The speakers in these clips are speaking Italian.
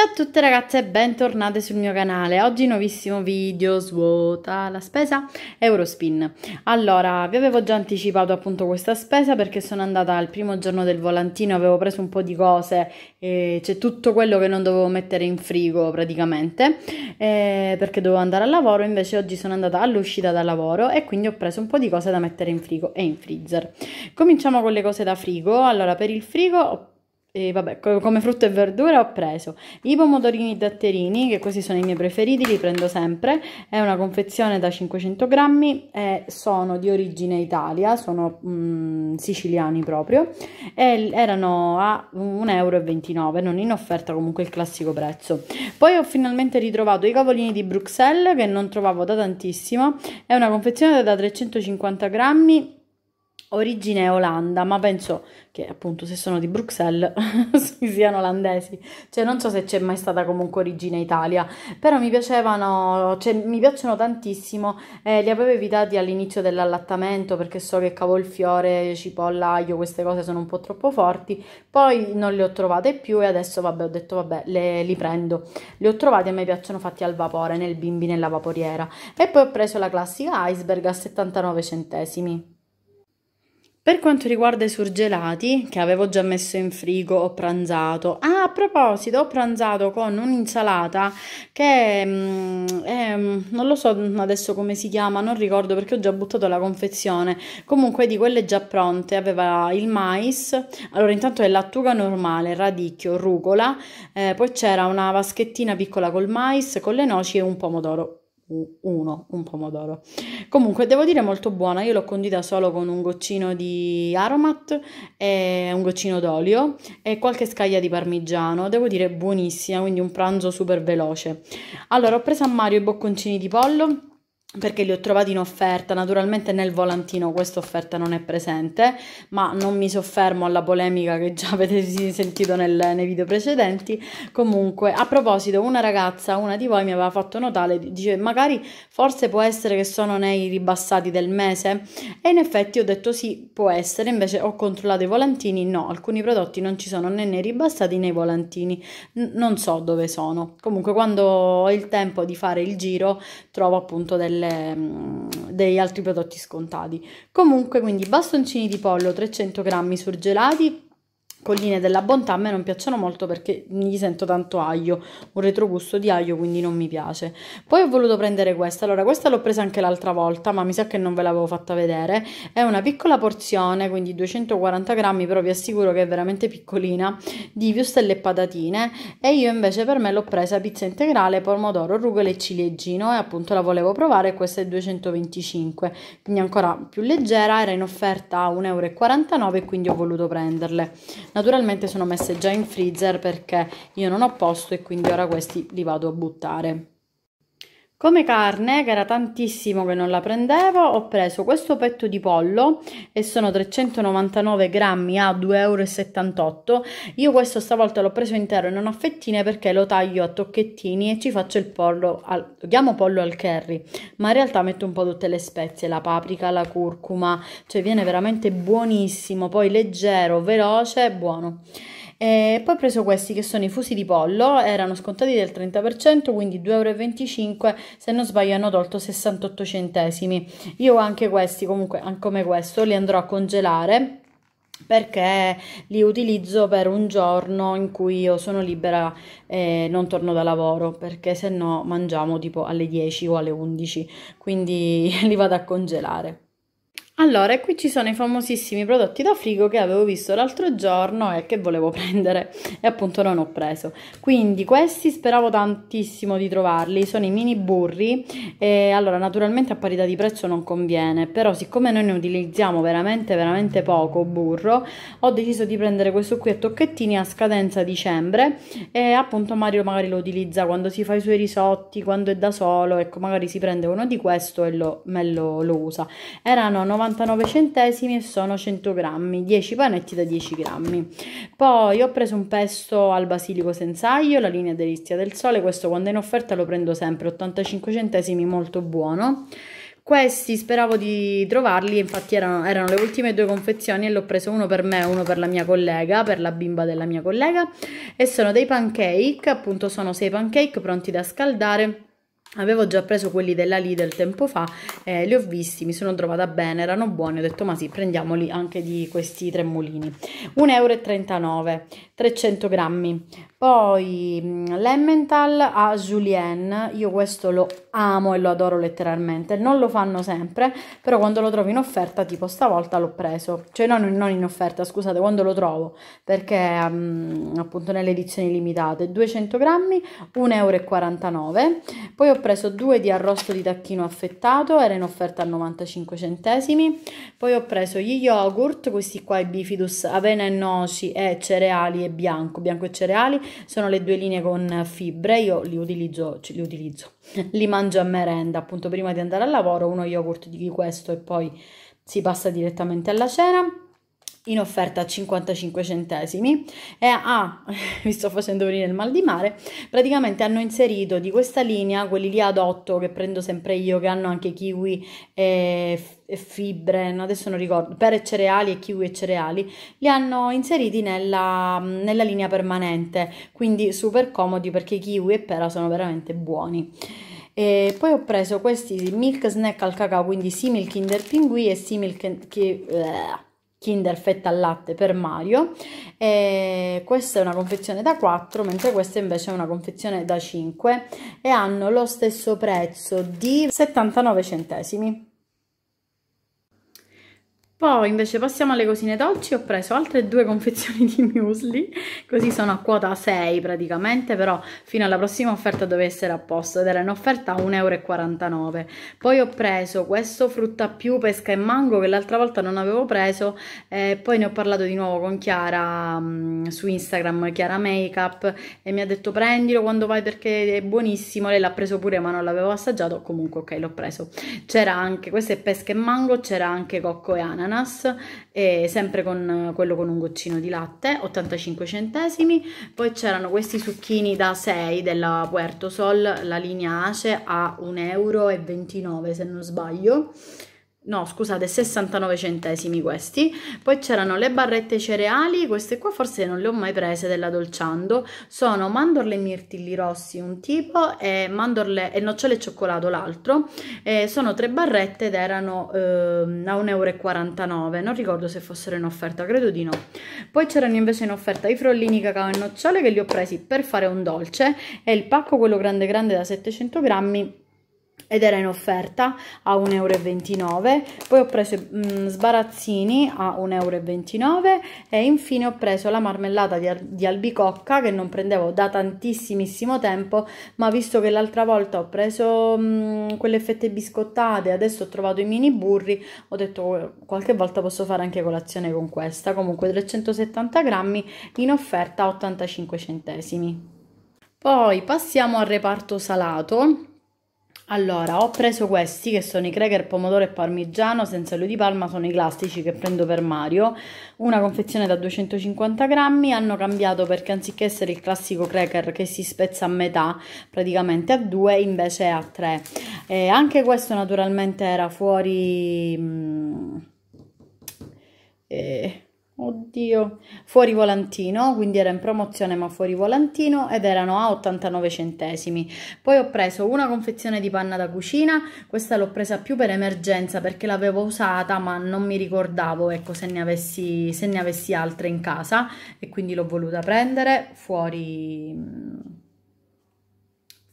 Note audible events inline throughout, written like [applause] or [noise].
Ciao a tutte ragazze e bentornate sul mio canale, oggi nuovissimo video, svuota la spesa, Eurospin. Allora, vi avevo già anticipato appunto questa spesa perché sono andata al primo giorno del volantino, avevo preso un po' di cose, e c'è tutto quello che non dovevo mettere in frigo praticamente, eh, perché dovevo andare al lavoro, invece oggi sono andata all'uscita da lavoro e quindi ho preso un po' di cose da mettere in frigo e in freezer. Cominciamo con le cose da frigo, allora per il frigo ho e vabbè, come frutta e verdura ho preso i pomodorini datterini, che questi sono i miei preferiti, li prendo sempre. È una confezione da 500 grammi e sono di origine Italia, sono mm, siciliani proprio. E erano a 1,29 euro, non in offerta comunque il classico prezzo. Poi ho finalmente ritrovato i cavolini di Bruxelles, che non trovavo da tantissimo. È una confezione da 350 grammi origine Olanda, ma penso che appunto se sono di Bruxelles [laughs] siano olandesi, cioè non so se c'è mai stata comunque origine Italia, però mi piacevano, cioè, mi piacciono tantissimo, eh, li avevo evitati all'inizio dell'allattamento perché so che cavolfiore, cipolla, aglio, queste cose sono un po' troppo forti, poi non le ho trovate più e adesso vabbè ho detto vabbè le, li prendo, li ho trovati e mi piacciono fatti al vapore, nel bimbi, nella vaporiera e poi ho preso la classica iceberg a 79 centesimi. Per quanto riguarda i surgelati, che avevo già messo in frigo, ho pranzato. Ah, a proposito, ho pranzato con un'insalata che mm, è, mm, non lo so adesso come si chiama, non ricordo perché ho già buttato la confezione. Comunque di quelle già pronte aveva il mais, allora intanto è lattuga normale, radicchio, rucola, eh, poi c'era una vaschettina piccola col mais, con le noci e un pomodoro uno, un pomodoro. Comunque, devo dire molto buona. Io l'ho condita solo con un goccino di aromat e un goccino d'olio e qualche scaglia di parmigiano. Devo dire buonissima, quindi un pranzo super veloce. Allora, ho preso a Mario i bocconcini di pollo perché li ho trovati in offerta, naturalmente nel volantino questa offerta non è presente, ma non mi soffermo alla polemica che già [laughs] avete sentito nel, nei video precedenti. Comunque, a proposito, una ragazza, una di voi mi aveva fatto notare, dice magari forse può essere che sono nei ribassati del mese e in effetti ho detto sì, può essere, invece ho controllato i volantini, no, alcuni prodotti non ci sono né nei ribassati né nei volantini, N non so dove sono. Comunque quando ho il tempo di fare il giro trovo appunto delle delle, mm, degli altri prodotti scontati. Comunque, quindi bastoncini di pollo 300 grammi surgelati colline della bontà a me non piacciono molto perché gli sento tanto aglio, un retrogusto di aglio, quindi non mi piace. Poi ho voluto prendere questa, allora questa l'ho presa anche l'altra volta, ma mi sa che non ve l'avevo fatta vedere. È una piccola porzione, quindi 240 grammi, però vi assicuro che è veramente piccolina, di viostelle e patatine. E io invece per me l'ho presa pizza integrale, pomodoro, rugole e ciliegino e appunto la volevo provare, questa è 225, quindi ancora più leggera, era in offerta a 1,49 euro e quindi ho voluto prenderle naturalmente sono messe già in freezer perché io non ho posto e quindi ora questi li vado a buttare come carne, che era tantissimo che non la prendevo, ho preso questo petto di pollo e sono 399 grammi a 2,78 euro. Io questo stavolta l'ho preso intero e non a fettine perché lo taglio a tocchettini e ci faccio il pollo, al, lo chiamo pollo al curry, ma in realtà metto un po' tutte le spezie, la paprika, la curcuma, cioè viene veramente buonissimo, poi leggero, veloce buono. E poi ho preso questi che sono i fusi di pollo, erano scontati del 30%, quindi 2,25 euro, se non sbaglio hanno tolto 68 centesimi. Io anche questi, comunque come questo, li andrò a congelare perché li utilizzo per un giorno in cui io sono libera e non torno da lavoro perché se no mangiamo tipo alle 10 o alle 11 quindi [laughs] li vado a congelare allora, e qui ci sono i famosissimi prodotti da frigo che avevo visto l'altro giorno e che volevo [laughs] prendere e appunto non ho preso. Quindi questi speravo tantissimo di trovarli, sono i mini burri e allora naturalmente a parità di prezzo non conviene, però siccome noi ne utilizziamo veramente veramente poco burro, ho deciso di prendere questo qui a tocchettini a scadenza dicembre e appunto Mario magari lo utilizza quando si fa i suoi risotti, quando è da solo, ecco magari si prende uno di questo e lo, me lo, lo usa. Erano 90 99 centesimi e sono 100 grammi, 10 panetti da 10 grammi. Poi ho preso un pesto al basilico senza aglio, la linea delizia del sole, questo quando è in offerta lo prendo sempre, 85 centesimi, molto buono. Questi speravo di trovarli, infatti erano, erano le ultime due confezioni e l'ho preso uno per me e uno per la mia collega, per la bimba della mia collega. E sono dei pancake, appunto sono sei pancake pronti da scaldare Avevo già preso quelli della Lidl tempo fa, eh, li ho visti, mi sono trovata bene, erano buoni, ho detto ma sì, prendiamoli anche di questi tre mulini. 1,39 euro, 300 grammi, poi mm, l'Emmental a Julien, io questo lo amo e lo adoro letteralmente, non lo fanno sempre, però quando lo trovo in offerta, tipo stavolta l'ho preso, cioè non, non in offerta, scusate, quando lo trovo, perché um, appunto nelle edizioni limitate, 200 grammi, 1,49 euro, poi ho preso due di arrosto di tacchino affettato, era in offerta a 95 centesimi, poi ho preso gli yogurt, questi qua i bifidus, avena e noci e cereali e bianco, bianco e cereali, sono le due linee con fibre, io li utilizzo, li utilizzo, [laughs] li mangio a merenda appunto prima di andare al lavoro, uno yogurt di questo e poi si passa direttamente alla cena in offerta a 55 centesimi e ah, [laughs] vi sto facendo venire il mal di mare, praticamente hanno inserito di questa linea quelli lì ad 8 che prendo sempre io, che hanno anche kiwi e, fibre, adesso non ricordo, per e cereali e kiwi e cereali, li hanno inseriti nella, nella linea permanente, quindi super comodi perché kiwi e pera sono veramente buoni. E poi ho preso questi milk snack al cacao, quindi simil kinder pingui e simil... Che, che, eh, Kinder fetta al latte per Mario e questa è una confezione da 4 mentre questa invece è una confezione da 5 e hanno lo stesso prezzo di 79 centesimi poi invece passiamo alle cosine dolci, ho preso altre due confezioni di muesli, così sono a quota 6 praticamente, però fino alla prossima offerta deve essere a posto ed era un'offerta a 1,49 euro. Poi ho preso questo frutta più pesca e mango che l'altra volta non avevo preso, eh, poi ne ho parlato di nuovo con Chiara mm, su Instagram, Chiara Makeup, e mi ha detto prendilo quando vai perché è buonissimo, lei l'ha preso pure ma non l'avevo assaggiato, comunque ok l'ho preso. C'era anche, questo è pesca e mango, c'era anche cocco e anna ananas, sempre con quello con un goccino di latte, 85 centesimi. Poi c'erano questi succhini da 6 della Puerto Sol, la linea Ace a 1,29 euro se non sbaglio no scusate 69 centesimi questi poi c'erano le barrette cereali queste qua forse non le ho mai prese della Dolciando sono mandorle e mirtilli rossi un tipo e mandorle e nocciole e cioccolato l'altro sono tre barrette ed erano eh, a 1,49 euro non ricordo se fossero in offerta credo di no poi c'erano invece in offerta i frollini cacao e nocciole che li ho presi per fare un dolce e il pacco quello grande grande da 700 grammi ed era in offerta a 1,29 euro poi ho preso i mm, sbarazzini a 1,29 euro e infine ho preso la marmellata di, di, albicocca che non prendevo da tantissimissimo tempo ma visto che l'altra volta ho preso mm, quelle fette biscottate adesso ho trovato i mini burri ho detto oh, qualche volta posso fare anche colazione con questa comunque 370 grammi in offerta a 85 centesimi poi passiamo al reparto salato allora, ho preso questi che sono i cracker pomodoro e parmigiano senza olio di palma, sono i classici che prendo per Mario, una confezione da 250 grammi, hanno cambiato perché anziché essere il classico cracker che si spezza a metà, praticamente a due, invece è a tre. E anche questo naturalmente era fuori... Mh, mm, eh, oddio, fuori volantino, quindi era in promozione ma fuori volantino ed erano a 89 centesimi. Poi ho preso una confezione di panna da cucina, questa l'ho presa più per emergenza perché l'avevo usata ma non mi ricordavo ecco, se, ne avessi, se ne avessi altre in casa e quindi l'ho voluta prendere fuori mm,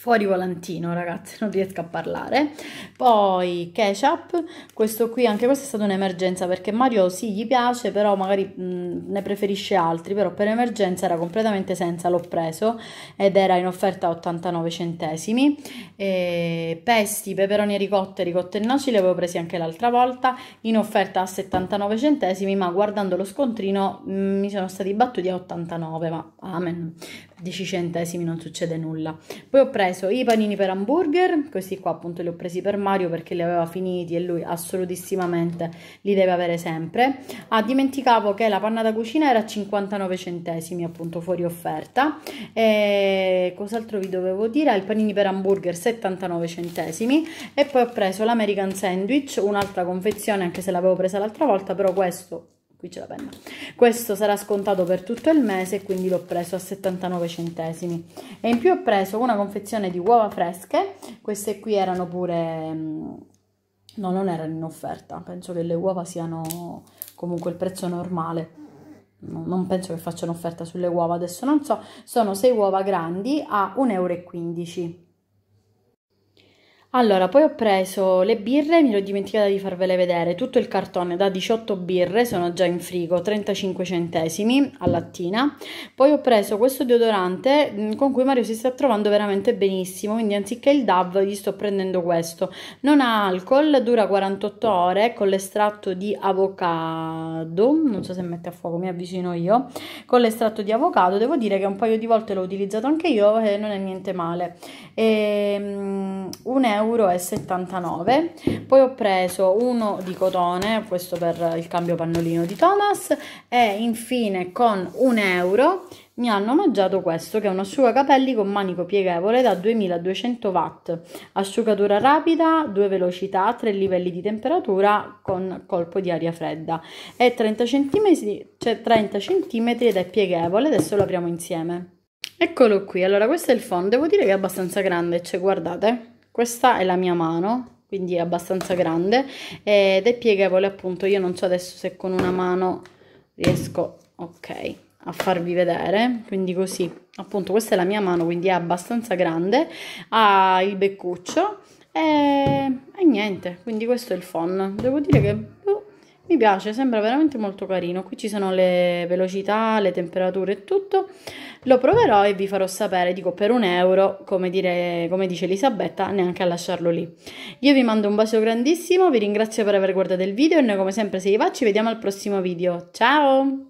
fuori volantino ragazzi non riesco a parlare poi ketchup questo qui anche questo è stato un'emergenza perché Mario sì gli piace però magari mh, ne preferisce altri però per emergenza era completamente senza l'ho preso ed era in offerta a 89 centesimi e pesti peperoni e ricotte ricotte e noci li avevo presi anche l'altra volta in offerta a 79 centesimi ma guardando lo scontrino mh, mi sono stati battuti a 89 ma amen 10 centesimi non succede nulla poi ho preso preso i panini per hamburger, questi qua appunto li ho presi per Mario perché li aveva finiti e lui assolutissimamente li deve avere sempre. Ah, dimenticavo che la panna da cucina era a 59 centesimi appunto fuori offerta. E cos'altro vi dovevo dire? Ah, Il panini per hamburger 79 centesimi e poi ho preso l'American Sandwich, un'altra confezione anche se l'avevo presa l'altra volta, però questo qui c'è la penna. Questo sarà scontato per tutto il mese e quindi l'ho preso a 79 centesimi. E in più ho preso una confezione di uova fresche, queste qui erano pure... Mm, no, non erano in offerta, penso che le uova siano comunque il prezzo normale. Non penso che facciano offerta sulle uova, adesso non so. Sono 6 uova grandi a 1,15 euro allora, poi ho preso le birre, mi ero dimenticata di farvele vedere, tutto il cartone da 18 birre, sono già in frigo, 35 centesimi a lattina. Poi ho preso questo deodorante mm, con cui Mario si sta trovando veramente benissimo, quindi anziché il DAV gli sto prendendo questo. Non ha alcol, dura 48 ore, con l'estratto di avocado, non so se mette a fuoco, mi avvicino io, con l'estratto di avocado, devo dire che un paio di volte l'ho utilizzato anche io e non è niente male. E, um, un euro 1,79€. Poi ho preso uno di cotone, questo per il cambio pannolino di Thomas. E infine con un euro mi hanno mangiato questo che è un asciugacapelli con manico pieghevole da 2200 watt, asciugatura rapida, due velocità, tre livelli di temperatura con colpo di aria fredda. È 30 cm, cioè 30 cm ed è pieghevole, adesso lo apriamo insieme. Eccolo qui, allora questo è il fondo, devo dire che è abbastanza grande, cioè guardate questa è la mia mano quindi è abbastanza grande ed è pieghevole appunto io non so adesso se con una mano riesco ok a farvi vedere quindi così appunto questa è la mia mano quindi è abbastanza grande ha il beccuccio e, e niente quindi questo è il phon devo dire che mi piace, sembra veramente molto carino. Qui ci sono le velocità, le temperature e tutto. Lo proverò e vi farò sapere, dico per un euro, come, dire, come dice Elisabetta, neanche a lasciarlo lì. Io vi mando un bacio grandissimo, vi ringrazio per aver guardato il video e noi come sempre se vi va ci vediamo al prossimo video. Ciao!